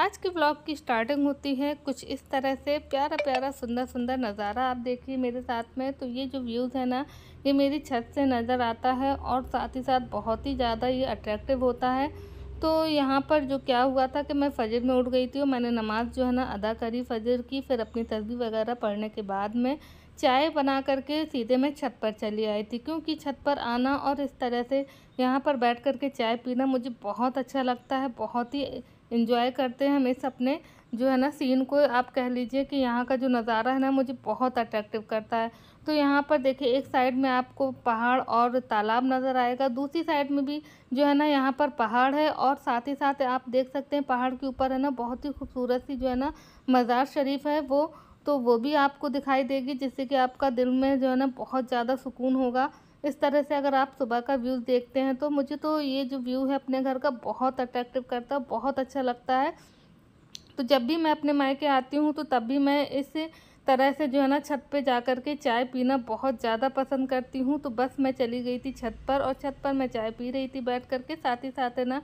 आज के ब्लॉग की स्टार्टिंग होती है कुछ इस तरह से प्यारा प्यारा सुंदर सुंदर नज़ारा आप देखिए मेरे साथ में तो ये जो व्यूज़ है ना ये मेरी छत से नज़र आता है और साथ ही साथ बहुत ही ज़्यादा ये अट्रैक्टिव होता है तो यहाँ पर जो क्या हुआ था कि मैं फजर में उठ गई थी और मैंने नमाज़ जो है ना अदा करी फजर की फिर अपनी तस्वीर वगैरह पढ़ने के बाद में चाय बना करके सीधे मैं छत पर चली आई थी क्योंकि छत पर आना और इस तरह से यहाँ पर बैठ कर के चाय पीना मुझे बहुत अच्छा लगता है बहुत ही इन्जॉय करते हैं हम इस अपने जो है ना सीन को आप कह लीजिए कि यहाँ का जो नज़ारा है ना मुझे बहुत अट्रैक्टिव करता है तो यहाँ पर देखिए एक साइड में आपको पहाड़ और तालाब नज़र आएगा दूसरी साइड में भी जो है ना यहाँ पर पहाड़ है और साथ ही साथ आप देख सकते हैं पहाड़ के ऊपर है ना बहुत ही खूबसूरत सी जो है ना मज़ार शरीफ है वो तो वो भी आपको दिखाई देगी जिससे कि आपका दिल में जो है ना बहुत ज़्यादा सुकून होगा इस तरह से अगर आप सुबह का व्यू देखते हैं तो मुझे तो ये जो व्यू है अपने घर का बहुत अट्रैक्टिव करता है बहुत अच्छा लगता है तो जब भी मैं अपने मायके आती हूँ तो तब भी मैं इस तरह से जो है ना छत पे जा कर के चाय पीना बहुत ज़्यादा पसंद करती हूँ तो बस मैं चली गई थी छत पर और छत पर मैं चाय पी रही थी बैठ कर के साथ ही साथ है ना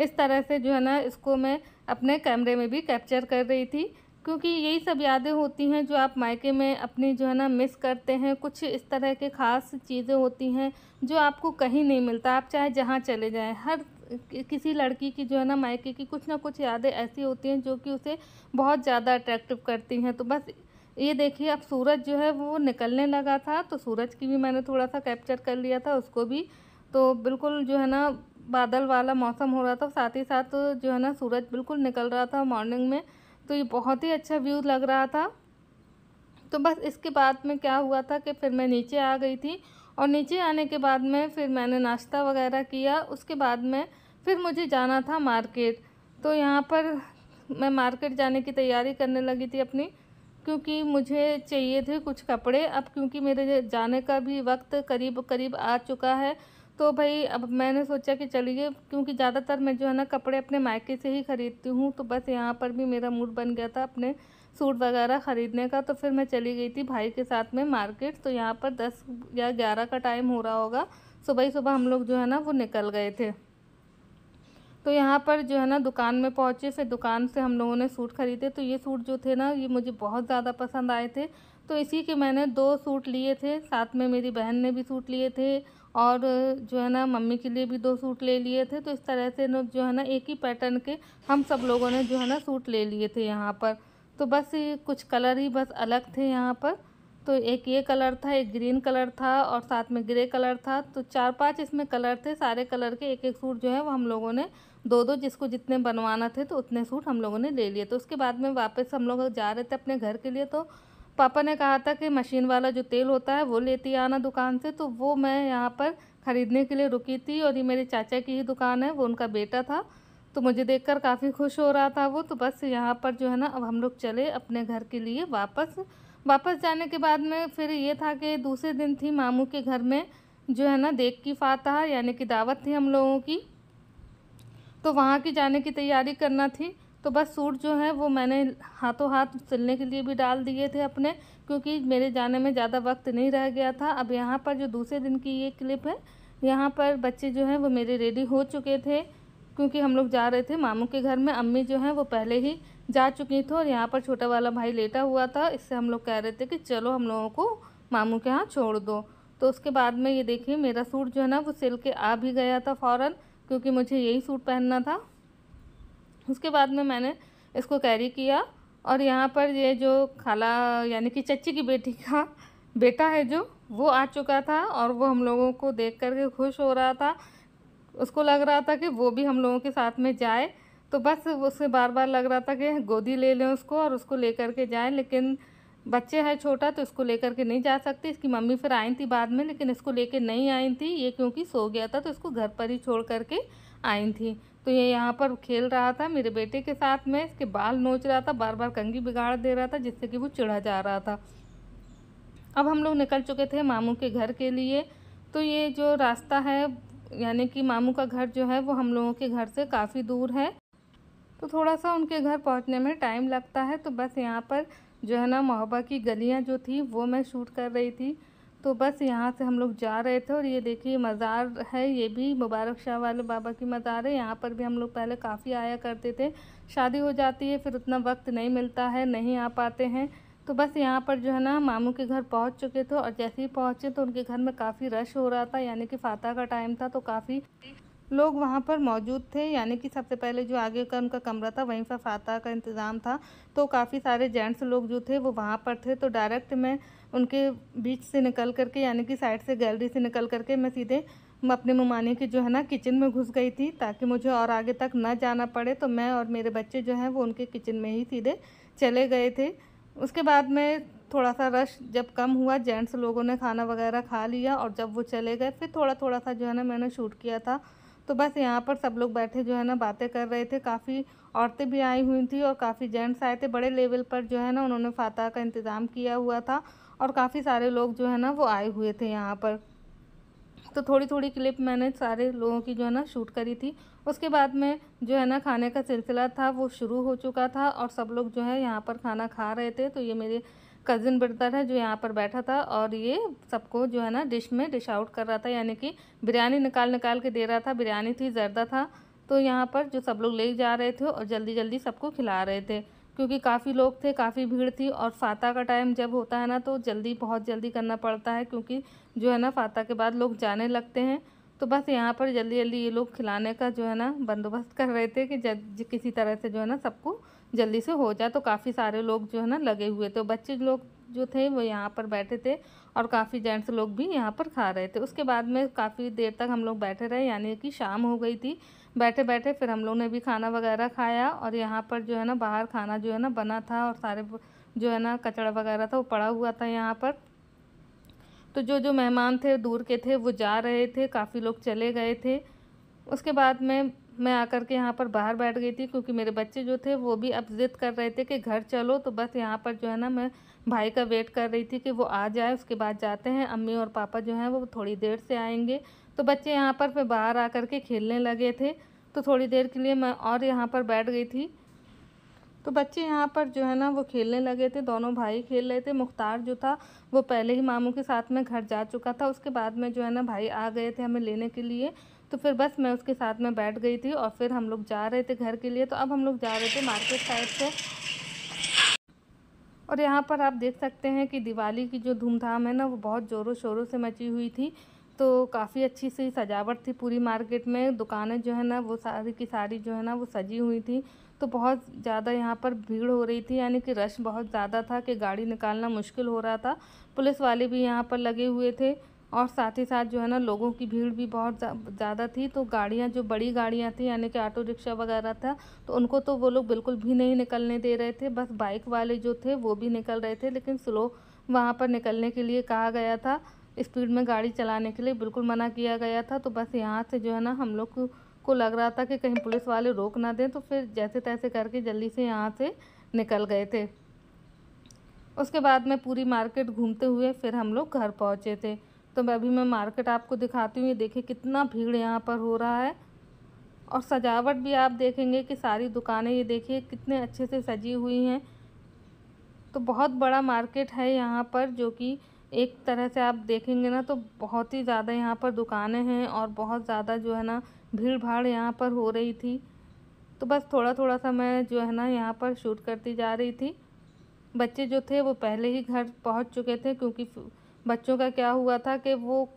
इस तरह से जो है ना इसको मैं अपने कैमरे में भी कैप्चर कर रही थी क्योंकि यही सब यादें होती हैं जो आप मायके में अपनी जो है ना मिस करते हैं कुछ इस तरह के ख़ास चीज़ें होती हैं जो आपको कहीं नहीं मिलता आप चाहे जहाँ चले जाएँ हर किसी लड़की की जो है ना मायके की कुछ ना कुछ यादें ऐसी होती हैं जो कि उसे बहुत ज़्यादा अट्रैक्टिव करती हैं तो बस ये देखिए अब सूरज जो है वो निकलने लगा था तो सूरज की भी मैंने थोड़ा सा कैप्चर कर लिया था उसको भी तो बिल्कुल जो है ना बादल वाला मौसम हो रहा था साथ ही साथ जो है ना सूरज बिल्कुल निकल रहा था मॉर्निंग में तो ये बहुत ही अच्छा व्यू लग रहा था तो बस इसके बाद में क्या हुआ था कि फिर मैं नीचे आ गई थी और नीचे आने के बाद में फिर मैंने नाश्ता वगैरह किया उसके बाद में फिर मुझे जाना था मार्केट तो यहाँ पर मैं मार्केट जाने की तैयारी करने लगी थी अपनी क्योंकि मुझे चाहिए थे कुछ कपड़े अब क्योंकि मेरे जाने का भी वक्त करीब करीब आ चुका है तो भाई अब मैंने सोचा कि चलिए क्योंकि ज़्यादातर मैं जो है ना कपड़े अपने मायके से ही ख़रीदती हूँ तो बस यहाँ पर भी मेरा मूड बन गया था अपने सूट वगैरह ख़रीदने का तो फिर मैं चली गई थी भाई के साथ में मार्केट तो यहाँ पर दस या ग्यारह का टाइम हो रहा होगा सुबह ही सुबह हम लोग जो है ना वो निकल गए थे तो यहाँ पर जो है ना दुकान में पहुँचे फिर दुकान से हम लोगों ने सूट ख़रीदे तो ये सूट जो थे ना ये मुझे बहुत ज़्यादा पसंद आए थे तो इसी के मैंने दो सूट लिए थे साथ में मेरी बहन ने भी सूट लिए थे और जो है ना मम्मी के लिए भी दो सूट ले लिए थे तो इस तरह से जो है ना एक ही पैटर्न के हम सब लोगों ने जो है ना सूट ले लिए थे यहाँ पर तो बस कुछ कलर ही बस अलग थे यहाँ पर तो एक ये कलर था एक ग्रीन कलर था और साथ में ग्रे कलर था तो चार पांच इसमें कलर थे सारे कलर के एक एक सूट जो है वो हम लोगों ने दो दो जिसको जितने बनवाना थे तो उतने सूट हम लोगों ने ले लिए तो उसके बाद में वापस हम लोग जा रहे थे अपने घर के लिए तो पापा ने कहा था कि मशीन वाला जो तेल होता है वो लेती आना दुकान से तो वो मैं यहाँ पर ख़रीदने के लिए रुकी थी और ये मेरे चाचा की ही दुकान है वो उनका बेटा था तो मुझे देखकर काफ़ी खुश हो रहा था वो तो बस यहाँ पर जो है ना अब हम लोग चले अपने घर के लिए वापस वापस जाने के बाद में फिर ये था कि दूसरे दिन थी मामू के घर में जो है ना देख की फातहा यानी कि दावत थी हम लोगों की तो वहाँ की जाने की तैयारी करना थी तो बस सूट जो है वो मैंने हाथों हाथ सिलने के लिए भी डाल दिए थे अपने क्योंकि मेरे जाने में ज़्यादा वक्त नहीं रह गया था अब यहाँ पर जो दूसरे दिन की ये क्लिप है यहाँ पर बच्चे जो हैं वो मेरे रेडी हो चुके थे क्योंकि हम लोग जा रहे थे मामू के घर में अम्मी जो हैं वो पहले ही जा चुकी थी और यहाँ पर छोटा वाला भाई लेटा हुआ था इससे हम लोग कह रहे थे कि चलो हम लोगों को मामू के यहाँ छोड़ दो तो उसके बाद में ये देखिए मेरा सूट जो है ना वो सिल के आ भी गया था फ़ौरन क्योंकि मुझे यही सूट पहनना था उसके बाद में मैंने इसको कैरी किया और यहाँ पर ये जो खाला यानी कि चच्ची की बेटी का बेटा है जो वो आ चुका था और वो हम लोगों को देख करके खुश हो रहा था उसको लग रहा था कि वो भी हम लोगों के साथ में जाए तो बस उसे बार बार लग रहा था कि गोदी ले लें उसको और उसको लेकर के जाएं लेकिन बच्चे है छोटा तो इसको लेकर के नहीं जा सकती इसकी मम्मी फिर आई थी बाद में लेकिन इसको लेके नहीं आई थी ये क्योंकि सो गया था तो इसको घर पर ही छोड़ करके आई थी तो ये यहाँ पर खेल रहा था मेरे बेटे के साथ में इसके बाल नोच रहा था बार बार कंगी बिगाड़ दे रहा था जिससे कि वो चिढ़ा जा रहा था अब हम लोग निकल चुके थे मामू के घर के लिए तो ये जो रास्ता है यानी कि मामू का घर जो है वो हम लोगों के घर से काफ़ी दूर है तो थोड़ा सा उनके घर पहुँचने में टाइम लगता है तो बस यहाँ पर जो है ना मोहब्बा की गलियाँ जो थी वो मैं शूट कर रही थी तो बस यहाँ से हम लोग जा रहे थे और ये देखिए मज़ार है ये भी मुबारक शाह वाले बाबा की मज़ार है यहाँ पर भी हम लोग पहले काफ़ी आया करते थे शादी हो जाती है फिर उतना वक्त नहीं मिलता है नहीं आ पाते हैं तो बस यहाँ पर जो है ना मामू के घर पहुँच चुके थे और जैसे ही पहुँचे तो उनके घर में काफ़ी रश हो रहा था यानी कि फाता का टाइम था तो काफ़ी लोग वहाँ पर मौजूद थे यानी कि सबसे पहले जो आगे का उनका कमरा था वहीं पर फाता का इंतज़ाम था तो काफ़ी सारे जेंट्स लोग जो थे वो वहाँ पर थे तो डायरेक्ट मैं उनके बीच से निकल करके यानी कि साइड से गैलरी से निकल करके मैं सीधे अपने ममानी के जो है ना किचन में घुस गई थी ताकि मुझे और आगे तक ना जाना पड़े तो मैं और मेरे बच्चे जो हैं वो उनके किचन में ही सीधे चले गए थे उसके बाद में थोड़ा सा रश जब कम हुआ जेंट्स लोगों ने खाना वगैरह खा लिया और जब वो चले गए फिर थोड़ा थोड़ा सा जो है ना मैंने शूट किया था तो बस यहाँ पर सब लोग बैठे जो है ना बातें कर रहे थे काफ़ी औरतें भी आई हुई थी और काफ़ी जेंट्स आए थे बड़े लेवल पर जो है ना उन्होंने फातह का इंतज़ाम किया हुआ था और काफ़ी सारे लोग जो है ना वो आए हुए थे यहाँ पर तो थोड़ी थोड़ी क्लिप मैंने सारे लोगों की जो है ना शूट करी थी उसके बाद में जो है ना खाने का सिलसिला था वो शुरू हो चुका था और सब लोग जो है यहाँ पर खाना खा रहे थे तो ये मेरे कज़िन ब्रदर है जो यहाँ पर बैठा था और ये सबको जो है ना डिश में डिश आउट कर रहा था यानी कि बिरयानी निकाल निकाल के दे रहा था बिरयानी थी जर्दा था तो यहाँ पर जो सब लोग ले जा रहे थे और जल्दी जल्दी सबको खिला रहे थे क्योंकि काफ़ी लोग थे काफ़ी भीड़ थी और फाता का टाइम जब होता है ना तो जल्दी बहुत जल्दी करना पड़ता है क्योंकि जो है ना फाता के बाद लोग जाने लगते हैं तो बस यहाँ पर जल्दी जल्दी ये लोग खिलाने का जो है ना बंदोबस्त कर रहे थे कि किसी तरह से जो है ना सबको जल्दी से हो जाए तो काफ़ी सारे लोग जो है ना लगे हुए थे बच्चे लोग जो थे वो यहाँ पर बैठे थे और काफ़ी जेंट्स लोग भी यहाँ पर खा रहे थे उसके बाद में काफ़ी देर तक हम लोग बैठे रहे यानी कि शाम हो गई थी बैठे बैठे फिर हम लोग ने भी खाना वगैरह खाया और यहाँ पर जो है ना बाहर खाना जो है ना बना था और सारे जो है ना कचड़ा वगैरह था वो पड़ा हुआ था यहाँ पर तो जो जो मेहमान थे दूर के थे वो जा रहे थे काफ़ी लोग चले गए थे उसके बाद में मैं आकर के यहाँ पर बाहर बैठ गई थी क्योंकि मेरे बच्चे जो थे वो भी अब जिद कर रहे थे कि घर चलो तो बस यहाँ पर जो है ना मैं भाई का वेट कर रही थी कि वो आ जाए उसके बाद जाते हैं अम्मी और पापा जो हैं वो थोड़ी देर से आएंगे तो बच्चे यहाँ पर फिर बाहर आ के खेलने लगे थे तो थोड़ी देर के लिए मैं और यहाँ पर बैठ गई थी तो बच्चे यहाँ पर जो है ना वो खेलने लगे थे दोनों भाई खेल रहे थे मुख्तार जो था वो पहले ही मामू के साथ में घर जा चुका था उसके बाद में जो है ना भाई आ गए थे हमें लेने के लिए तो फिर बस मैं उसके साथ में बैठ गई थी और फिर हम लोग जा रहे थे घर के लिए तो अब हम लोग जा रहे थे मार्केट साइड से और यहाँ पर आप देख सकते हैं कि दिवाली की जो धूमधाम है ना वो बहुत ज़ोरों शोरों से मची हुई थी तो काफ़ी अच्छी सी सजावट थी पूरी मार्केट में दुकानें जो है ना वो सारी की सारी जो है ना वो सजी हुई थी तो बहुत ज़्यादा यहाँ पर भीड़ हो रही थी यानी कि रश बहुत ज़्यादा था कि गाड़ी निकालना मुश्किल हो रहा था पुलिस वाले भी यहाँ पर लगे हुए थे और साथ ही साथ जो है ना लोगों की भीड़ भी बहुत ज़्यादा थी तो गाड़ियाँ जो बड़ी गाड़ियाँ थी यानी कि ऑटो रिक्शा वगैरह था तो उनको तो वो लोग बिल्कुल भी नहीं निकलने दे रहे थे बस बाइक वाले जो थे वो भी निकल रहे थे लेकिन स्लो वहाँ पर निकलने के लिए कहा गया था स्पीड में गाड़ी चलाने के लिए बिल्कुल मना किया गया था तो बस यहाँ से जो है ना हम लोग को लग रहा था कि कहीं पुलिस वाले रोक ना दें तो फिर जैसे तैसे करके जल्दी से यहाँ से निकल गए थे उसके बाद में पूरी मार्केट घूमते हुए फिर हम लोग घर पहुँचे थे तो मैं अभी मैं मार्केट आपको दिखाती हूँ ये देखिए कितना भीड़ यहाँ पर हो रहा है और सजावट भी आप देखेंगे कि सारी दुकानें ये देखिए कितने अच्छे से सजी हुई हैं तो बहुत बड़ा मार्केट है यहाँ पर जो कि एक तरह से आप देखेंगे ना तो बहुत ही ज़्यादा यहाँ पर दुकानें हैं और बहुत ज़्यादा जो है ना भीड़ भाड़ यहाँ पर हो रही थी तो बस थोड़ा थोड़ा सा मैं जो है ना यहाँ पर शूट करती जा रही थी बच्चे जो थे वो पहले ही घर पहुँच चुके थे क्योंकि बच्चों का क्या हुआ था कि वो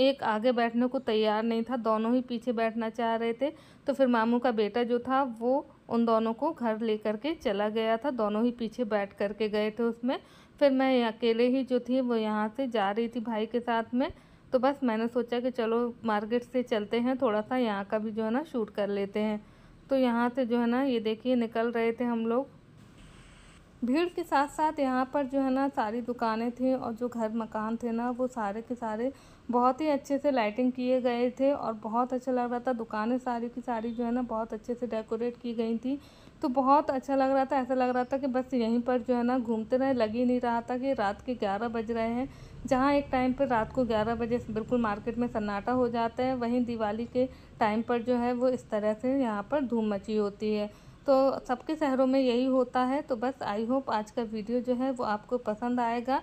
एक आगे बैठने को तैयार नहीं था दोनों ही पीछे बैठना चाह रहे थे तो फिर मामू का बेटा जो था वो उन दोनों को घर लेकर के चला गया था दोनों ही पीछे बैठ कर के गए थे उसमें फिर मैं अकेले ही जो थी वो यहाँ से जा रही थी भाई के साथ में तो बस मैंने सोचा कि चलो मार्केट से चलते हैं थोड़ा सा यहाँ का भी जो है ना शूट कर लेते हैं तो यहाँ से जो है ना ये देखिए निकल रहे थे हम लोग भीड़ के साथ साथ यहाँ पर जो है ना सारी दुकानें थी और जो घर मकान थे ना वो सारे के सारे बहुत ही अच्छे से लाइटिंग किए गए थे और बहुत अच्छा लग रहा था दुकानें सारी की सारी जो है ना बहुत अच्छे से डेकोरेट की गई थी तो बहुत अच्छा लग रहा था ऐसा लग रहा था कि बस यहीं पर जो है ना घूमते रहे लग ही नहीं रहा था कि रात के ग्यारह बज रहे हैं जहाँ एक टाइम पर रात को ग्यारह बजे बिल्कुल मार्केट में सन्नाटा हो जाता है वहीं दिवाली के टाइम पर जो है वो इस तरह से यहाँ पर धूम मची होती है तो सबके शहरों में यही होता है तो बस आई होप आज का वीडियो जो है वो आपको पसंद आएगा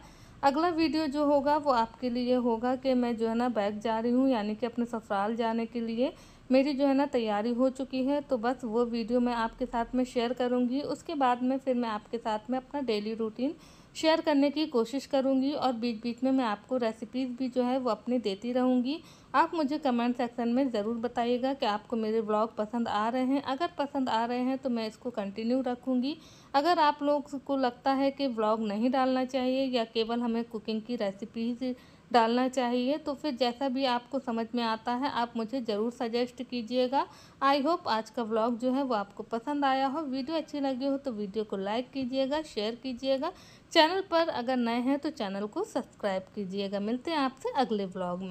अगला वीडियो जो होगा वो आपके लिए होगा कि मैं जो है ना बैग जा रही हूँ यानी कि अपने ससुराल जाने के लिए मेरी जो है ना तैयारी हो चुकी है तो बस वो वीडियो मैं आपके साथ में शेयर करूँगी उसके बाद में फिर मैं आपके साथ में अपना डेली रूटीन शेयर करने की कोशिश करूँगी और बीच बीच में मैं आपको रेसिपीज़ भी जो है वो अपनी देती रहूँगी आप मुझे कमेंट सेक्शन में ज़रूर बताइएगा कि आपको मेरे ब्लॉग पसंद आ रहे हैं अगर पसंद आ रहे हैं तो मैं इसको कंटिन्यू रखूँगी अगर आप लोग को लगता है कि ब्लॉग नहीं डालना चाहिए या केवल हमें कुकिंग की रेसिपीज़ डालना चाहिए तो फिर जैसा भी आपको समझ में आता है आप मुझे ज़रूर सजेस्ट कीजिएगा आई होप आज का व्लॉग जो है वो आपको पसंद आया हो वीडियो अच्छी लगी हो तो वीडियो को लाइक कीजिएगा शेयर कीजिएगा चैनल पर अगर नए हैं तो चैनल को सब्सक्राइब कीजिएगा मिलते हैं आपसे अगले ब्लॉग में